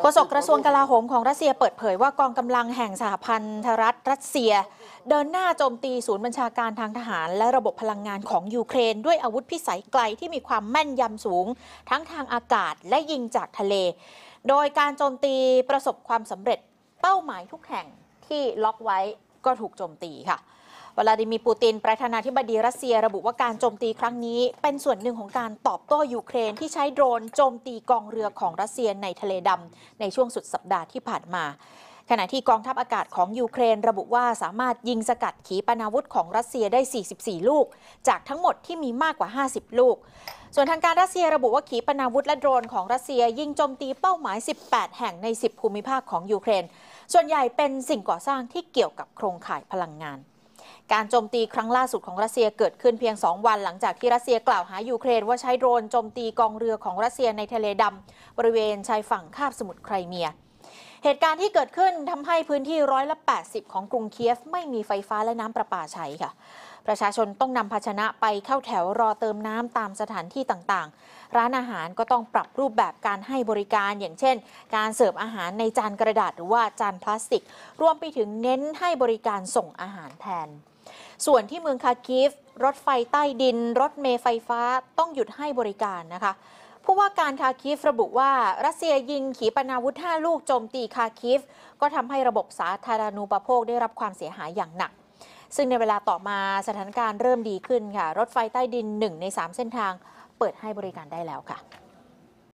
โฆษกกระทรวงกลาโหมของรัสเซียเปิดเผยว่ากองกำลังแห่งสหพันธรัฐ รัสเซีย เดินหน้าโจมตีศูนย์บัญชาการทางทหารและระบบพลังงานของยูเครน ด้วยอาวุธพิสัยไกลที่มีความแม่นยำสูงทั้งทางอากาศและยิงจากทะเล โดยการโจมตีประสบความสำเร็จเป้าหมายทุกแห่งที่ล็อกไว้ก็ถูกโจมตีค่ะวลาดิมีปูติน ประธานาธิบดีรัสเซียระบุว่าการโจมตีครั้งนี้ เป็นส่วนหนึ่งของการตอบโต้ยูเครนที่ใช้โดรนโจมตีกองเรือของรัสเซียในทะเลดำ ในช่วงสุดสัปดาห์ที่ผ่านมา ขณะที่กองทัพอากาศของยูเครนระบุว่าสามารถยิงสกัดขีปนาวุธของรัสเซียได้ 44 ลูก จากทั้งหมดที่มีมากกว่า 50 ลูก ส่วนทางการรัสเซียระบุว่าขีปนาวุธและโดรนของรัสเซีย ยิงโจมตีเป้าหมาย 18 แห่งใน 10 ภูมิภาคของยูเครน ส่วนใหญ่เป็นสิ่งก่อสร้างที่เกี่ยวกับโครงข่ายพลังงานการโจมตีครั้งล่าสุดของรัสเซียเกิดขึ้นเพียง 2 วัน หลังจากที่รัสเซียกล่าวหายูเครนว่าใช้โดรนโจมตีกองเรือของรัสเซียในทะเลดำ บริเวณชายฝั่งคาบสมุทรไครเมีย เหตุการณ์ที่เกิดขึ้นทำให้พื้นที่ร้อยละ 80 ของกรุงเคียฟไม่มีไฟฟ้าและน้ำประปาใช้ค่ะ ประชาชนต้องนำภาชนะไปเข้าแถวรอเติมน้ำตามสถานที่ต่างๆ ร้านอาหารก็ต้องปรับรูปแบบการให้บริการอย่างเช่น การเสิร์ฟอาหารในจานกระดาษ หรือว่าจานพลาสติก รวมไปถึงเน้นให้บริการส่งอาหารแทนส่วนที่เมืองคากิฟ รถไฟใต้ดิน รถเมล์ไฟฟ้าต้องหยุดให้บริการนะคะ ผู้ว่าการคาคิฟระบุว่ารัสเซียยิงขีปนาวุธ5ลูกโจมตีคาคิฟ ก็ทำให้ระบบสาธารณูปโภคได้รับความเสียหายอย่างหนัก ซึ่งในเวลาต่อมาสถานการณ์เริ่มดีขึ้นค่ะ รถไฟใต้ดิน 1 ใน 3 เส้นทาง เปิดให้บริการได้แล้วค่ะ